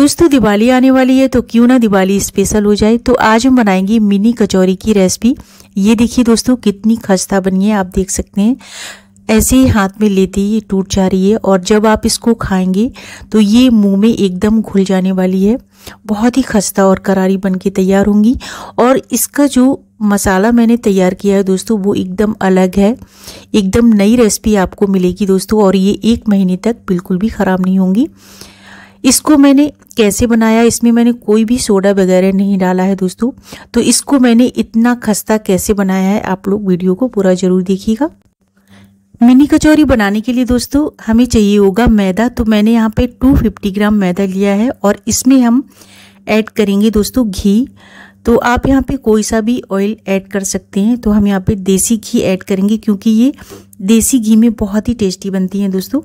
दोस्तों दिवाली आने वाली है तो क्यों ना दिवाली स्पेशल हो जाए तो आज हम बनाएंगे मिनी कचौरी की रेसिपी ये देखिए दोस्तों कितनी खस्ता बनी है आप देख सकते हैं ऐसे ही हाथ में लेते ही टूट जा रही है और जब आप इसको खाएंगे तो ये मुंह में एकदम घुल जाने वाली है बहुत ही खस्ता और करारी बन के तैयार होंगी और इसका जो मसाला मैंने तैयार किया है दोस्तों वो एकदम अलग है एकदम नई रेसिपी आपको मिलेगी दोस्तों और ये एक महीने तक बिल्कुल भी ख़राब नहीं होंगी इसको मैंने कैसे बनाया इसमें मैंने कोई भी सोडा वगैरह नहीं डाला है दोस्तों तो इसको मैंने इतना खस्ता कैसे बनाया है आप लोग वीडियो को पूरा ज़रूर देखिएगा मिनी कचौरी बनाने के लिए दोस्तों हमें चाहिए होगा मैदा तो मैंने यहाँ पे 250 ग्राम मैदा लिया है और इसमें हम ऐड करेंगे दोस्तों घी तो आप यहाँ पे कोई सा भी ऑयल ऐड कर सकते हैं तो हम यहाँ पे देसी घी ऐड करेंगे क्योंकि ये देसी घी में बहुत ही टेस्टी बनती हैं दोस्तों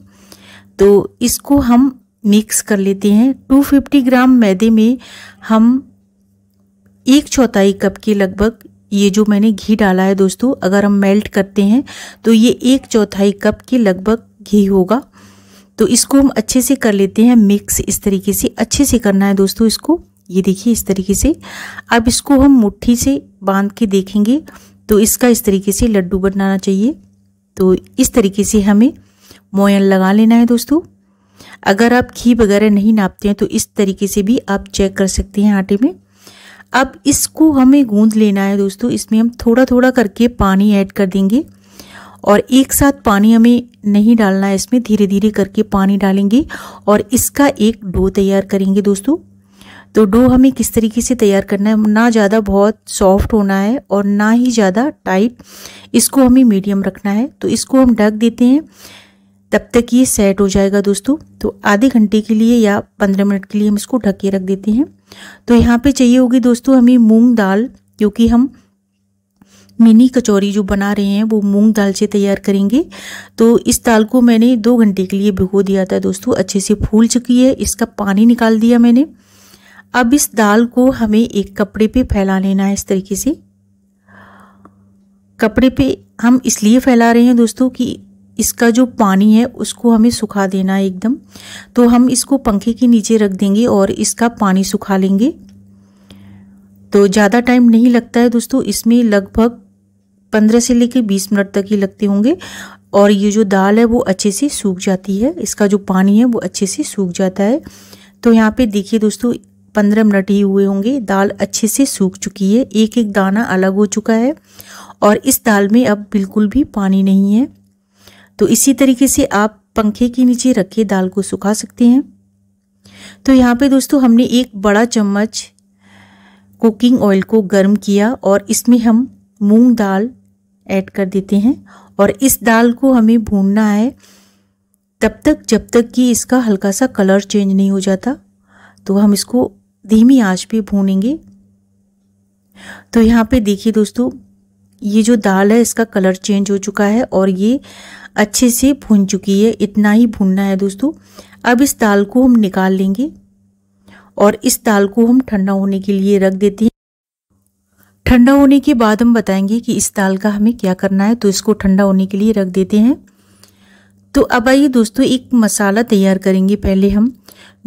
तो इसको हम मिक्स कर लेते हैं 250 ग्राम मैदे में हम एक चौथाई कप के लगभग ये जो मैंने घी डाला है दोस्तों अगर हम मेल्ट करते हैं तो ये एक चौथाई कप के लगभग घी होगा तो इसको हम अच्छे से कर लेते हैं मिक्स इस तरीके से अच्छे से करना है दोस्तों इसको ये देखिए इस तरीके से अब इसको हम मुट्ठी से बांध के देखेंगे तो इसका इस तरीके से लड्डू बनाना चाहिए तो इस तरीके से हमें मोयन लगा लेना है दोस्तों अगर आप घी वगैरह नहीं नापते हैं तो इस तरीके से भी आप चेक कर सकते हैं आटे में अब इसको हमें गूंद लेना है दोस्तों इसमें हम थोड़ा थोड़ा करके पानी ऐड कर देंगे और एक साथ पानी हमें नहीं डालना है इसमें धीरे धीरे करके पानी डालेंगे और इसका एक डो तैयार करेंगे दोस्तों तो डो हमें किस तरीके से तैयार करना है ना ज़्यादा बहुत सॉफ्ट होना है और ना ही ज़्यादा टाइट इसको हमें मीडियम रखना है तो इसको हम ढक देते हैं तब तक ये सेट हो जाएगा दोस्तों तो आधे घंटे के लिए या पंद्रह मिनट के लिए हम इसको ढक के रख देते हैं तो यहाँ पे चाहिए होगी दोस्तों हमें मूंग दाल क्योंकि हम मिनी कचौरी जो बना रहे हैं वो मूंग दाल से तैयार करेंगे तो इस दाल को मैंने दो घंटे के लिए भिगो दिया था दोस्तों अच्छे से फूल चुकी है इसका पानी निकाल दिया मैंने अब इस दाल को हमें एक कपड़े पे फैला लेना है इस तरीके से कपड़े पे हम इसलिए फैला रहे हैं दोस्तों कि इसका जो पानी है उसको हमें सुखा देना है एकदम तो हम इसको पंखे के नीचे रख देंगे और इसका पानी सुखा लेंगे तो ज़्यादा टाइम नहीं लगता है दोस्तों इसमें लगभग पंद्रह से लेकर बीस मिनट तक ही लगते होंगे और ये जो दाल है वो अच्छे से सूख जाती है इसका जो पानी है वो अच्छे से सूख जाता है तो यहाँ पे देखिए दोस्तों पंद्रह मिनट ही हुए होंगे दाल अच्छे से सूख चुकी है एक एक दाना अलग हो चुका है और इस दाल में अब बिल्कुल भी पानी नहीं है तो इसी तरीके से आप पंखे के नीचे रखे दाल को सुखा सकते हैं तो यहाँ पे दोस्तों हमने एक बड़ा चम्मच कुकिंग ऑयल को गर्म किया और इसमें हम मूंग दाल ऐड कर देते हैं और इस दाल को हमें भूनना है तब तक जब तक कि इसका हल्का सा कलर चेंज नहीं हो जाता तो हम इसको धीमी आंच पे भूनेंगे तो यहाँ पे देखिए दोस्तों ये जो दाल है इसका कलर चेंज हो चुका है और ये अच्छे से भून चुकी है इतना ही भूनना है दोस्तों अब इस दाल को हम निकाल लेंगे और इस दाल को हम ठंडा होने के लिए रख देते हैं ठंडा होने के बाद हम बताएंगे कि इस दाल का हमें क्या करना है तो इसको ठंडा होने के लिए रख देते हैं तो अब आइए दोस्तों एक मसाला तैयार करेंगे पहले हम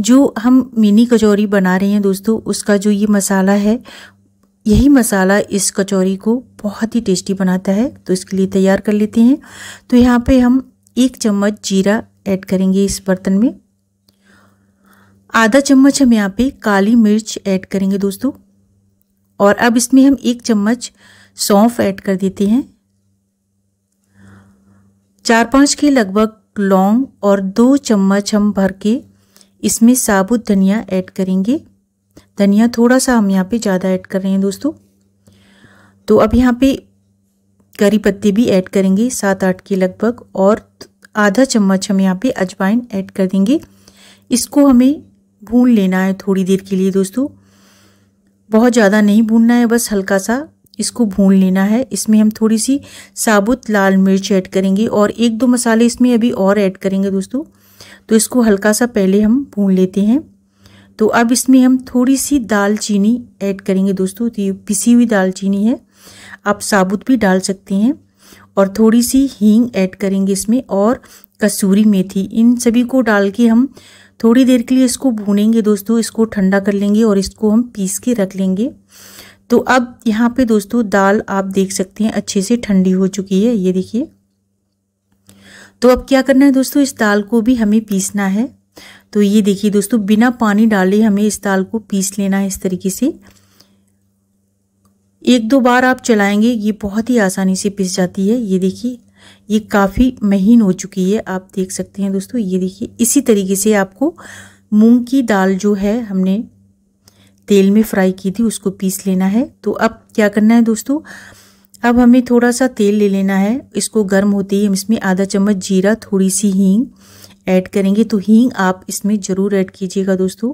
जो हम मिनी कचौरी बना रहे हैं दोस्तों उसका जो ये मसाला है यही मसाला इस कचौरी को बहुत ही टेस्टी बनाता है तो इसके लिए तैयार कर लेते हैं तो यहाँ पे हम एक चम्मच जीरा ऐड करेंगे इस बर्तन में आधा चम्मच हम यहाँ पे काली मिर्च ऐड करेंगे दोस्तों और अब इसमें हम एक चम्मच सौंफ ऐड कर देते हैं चार पाँच के लगभग लौंग और दो चम्मच हम भर के इसमें साबुत धनिया ऐड करेंगे धनिया थोड़ा सा हम यहाँ पे ज़्यादा ऐड कर रहे हैं दोस्तों तो अब यहाँ पे करी पत्ती भी ऐड करेंगे सात आठ के लगभग और आधा चम्मच हम यहाँ पे अजवाइन ऐड कर देंगे इसको हमें भून लेना है थोड़ी देर के लिए दोस्तों बहुत ज़्यादा नहीं भूनना है बस हल्का सा इसको भून लेना है इसमें हम थोड़ी सी साबुत लाल मिर्च ऐड करेंगे और एक दो मसाले इसमें अभी और ऐड करेंगे दोस्तों तो इसको हल्का सा पहले हम भून लेते हैं तो अब इसमें हम थोड़ी सी दालचीनी ऐड करेंगे दोस्तों तो ये पिसी हुई दालचीनी है आप साबुत भी डाल सकते हैं और थोड़ी सी हींग ऐड करेंगे इसमें और कसूरी मेथी इन सभी को डाल के हम थोड़ी देर के लिए इसको भूनेंगे दोस्तों इसको ठंडा कर लेंगे और इसको हम पीस के रख लेंगे तो अब यहाँ पे दोस्तों दाल आप देख सकते हैं अच्छे से ठंडी हो चुकी है ये देखिए तो अब क्या करना है दोस्तों इस दाल को भी हमें पीसना है तो ये देखिए दोस्तों बिना पानी डाले हमें इस दाल को पीस लेना है इस तरीके से एक दो बार आप चलाएंगे ये बहुत ही आसानी से पिस जाती है ये देखिए ये काफ़ी महीन हो चुकी है आप देख सकते हैं दोस्तों ये देखिए इसी तरीके से आपको मूंग की दाल जो है हमने तेल में फ्राई की थी उसको पीस लेना है तो अब क्या करना है दोस्तों अब हमें थोड़ा सा तेल ले लेना है इसको गर्म होते ही हम इसमें आधा चम्मच जीरा थोड़ी सी हींग ऐड करेंगे तो हींग आप इसमें ज़रूर ऐड कीजिएगा दोस्तों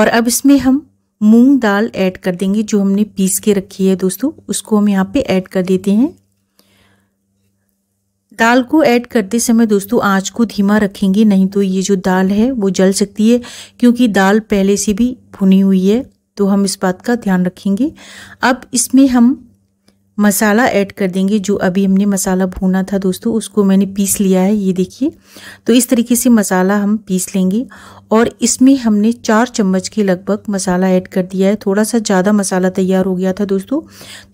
और अब इसमें हम मूंग दाल ऐड कर देंगे जो हमने पीस के रखी है दोस्तों उसको हम यहाँ पे ऐड कर देते हैं दाल को ऐड करते समय दोस्तों आंच को धीमा रखेंगे नहीं तो ये जो दाल है वो जल सकती है क्योंकि दाल पहले से भी भुनी हुई है तो हम इस बात का ध्यान रखेंगे अब इसमें हम मसाला ऐड कर देंगे जो अभी हमने मसाला भूना था दोस्तों उसको मैंने पीस लिया है ये देखिए तो इस तरीके से मसाला हम पीस लेंगे और इसमें हमने चार चम्मच के लगभग मसाला ऐड कर दिया है थोड़ा सा ज़्यादा मसाला तैयार हो गया था दोस्तों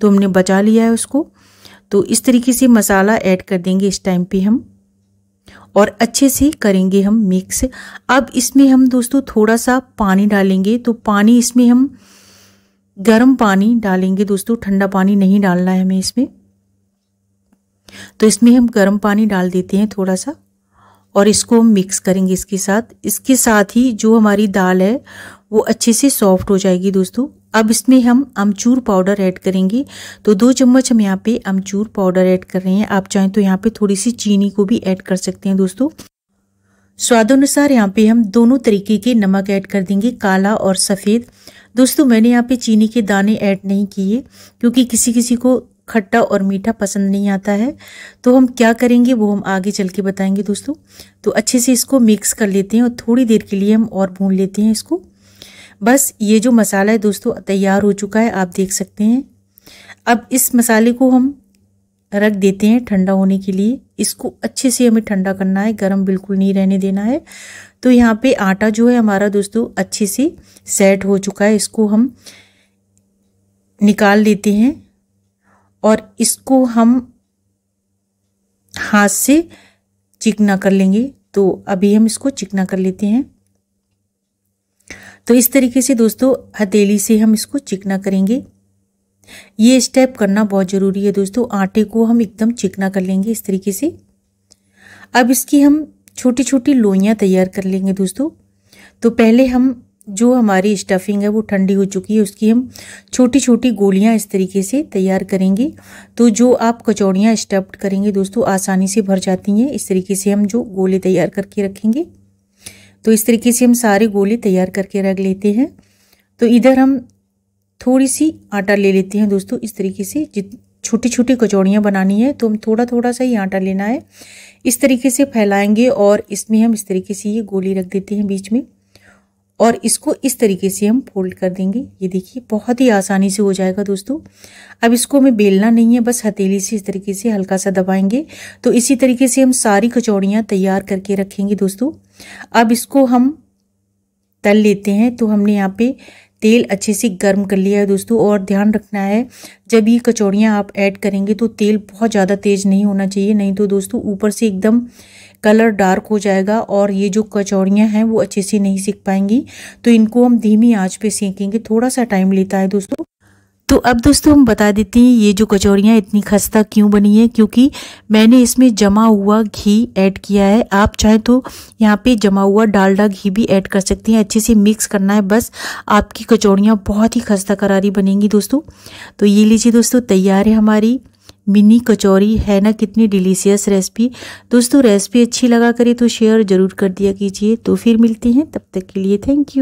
तो हमने बचा लिया है उसको तो इस तरीके से मसाला ऐड कर देंगे इस टाइम पर हम और अच्छे से करेंगे हम मिक्स अब इसमें हम दोस्तों थोड़ा सा पानी डालेंगे तो पानी इसमें हम गर्म पानी डालेंगे दोस्तों ठंडा पानी नहीं डालना है हमें इसमें तो इसमें हम गर्म पानी डाल देते हैं थोड़ा सा और इसको हम मिक्स करेंगे इसके साथ इसके साथ ही जो हमारी दाल है वो अच्छे से सॉफ्ट हो जाएगी दोस्तों अब इसमें हम अमचूर पाउडर ऐड करेंगे तो दो चम्मच हम यहाँ पे अमचूर पाउडर ऐड कर रहे हैं आप चाहें तो यहाँ पे थोड़ी सी चीनी को भी ऐड कर सकते हैं दोस्तों स्वादानुसार यहाँ पे हम दोनों तरीके के नमक ऐड कर देंगे काला और सफ़ेद दोस्तों मैंने यहाँ पे चीनी के दाने ऐड नहीं किए क्योंकि किसी किसी को खट्टा और मीठा पसंद नहीं आता है तो हम क्या करेंगे वो हम आगे चल के बताएंगे दोस्तों तो अच्छे से इसको मिक्स कर लेते हैं और थोड़ी देर के लिए हम और भून लेते हैं इसको बस ये जो मसाला है दोस्तों तैयार हो चुका है आप देख सकते हैं अब इस मसाले को हम रख देते हैं ठंडा होने के लिए इसको अच्छे से हमें ठंडा करना है गर्म बिल्कुल नहीं रहने देना है तो यहाँ पे आटा जो है हमारा दोस्तों अच्छे से सेट हो चुका है इसको हम निकाल लेते हैं और इसको हम हाथ से चिकना कर लेंगे तो अभी हम इसको चिकना कर लेते हैं तो इस तरीके से दोस्तों हथेली से हम इसको चिकना करेंगे ये स्टेप करना बहुत ज़रूरी है दोस्तों आटे को हम एकदम चिकना कर लेंगे इस तरीके से अब इसकी हम छोटी छोटी लोइयाँ तैयार कर लेंगे दोस्तों तो पहले हम जो हमारी स्टफिंग है वो ठंडी हो चुकी है उसकी हम छोटी छोटी गोलियां इस तरीके से तैयार करेंगे तो जो आप कचौड़ियाँ स्टफ्ड करेंगे दोस्तों आसानी से भर जाती हैं इस तरीके से हम जो गोले तैयार करके रखेंगे तो इस तरीके से हम सारे गोले तैयार करके रख लेते हैं तो इधर हम थोड़ी सी आटा ले लेती हैं दोस्तों इस तरीके से जित छोटी छोटी कचौड़ियाँ बनानी है तो हम थोड़ा थोड़ा सा ही आटा लेना है इस तरीके से फैलाएंगे और इसमें हम इस तरीके से ये गोली रख देते हैं बीच में और इसको इस तरीके से हम फोल्ड कर देंगे ये देखिए बहुत ही आसानी से हो जाएगा दोस्तों अब इसको हमें बेलना नहीं है बस हथेली से इस तरीके से हल्का सा दबाएंगे तो इसी तरीके से हम सारी कचौड़ियाँ तैयार करके रखेंगे दोस्तों अब इसको हम तल लेते हैं तो हमने यहाँ पे तेल अच्छे से गर्म कर लिया है दोस्तों और ध्यान रखना है जब ये कचौड़ियाँ आप ऐड करेंगे तो तेल बहुत ज़्यादा तेज़ नहीं होना चाहिए नहीं तो दोस्तों ऊपर से एकदम कलर डार्क हो जाएगा और ये जो कचौड़ियाँ हैं वो अच्छे से नहीं सीख पाएंगी तो इनको हम धीमी आँच पर सेंकेंगे थोड़ा सा टाइम लेता है दोस्तों तो अब दोस्तों हम बता देते हैं ये जो कचौड़ियाँ इतनी खस्ता क्यों बनी है क्योंकि मैंने इसमें जमा हुआ घी ऐड किया है आप चाहे तो यहाँ पे जमा हुआ डालडा घी भी ऐड कर सकते हैं अच्छे से मिक्स करना है बस आपकी कचौड़ियाँ बहुत ही खस्ता करारी बनेंगी दोस्तों तो ये लीजिए दोस्तों तैयार है हमारी मिनी कचौरी है ना कितनी डिलीशियस रेसिपी दोस्तों रेसिपी अच्छी लगा करे तो शेयर ज़रूर कर दिया कीजिए तो फिर मिलते हैं तब तक के लिए थैंक यू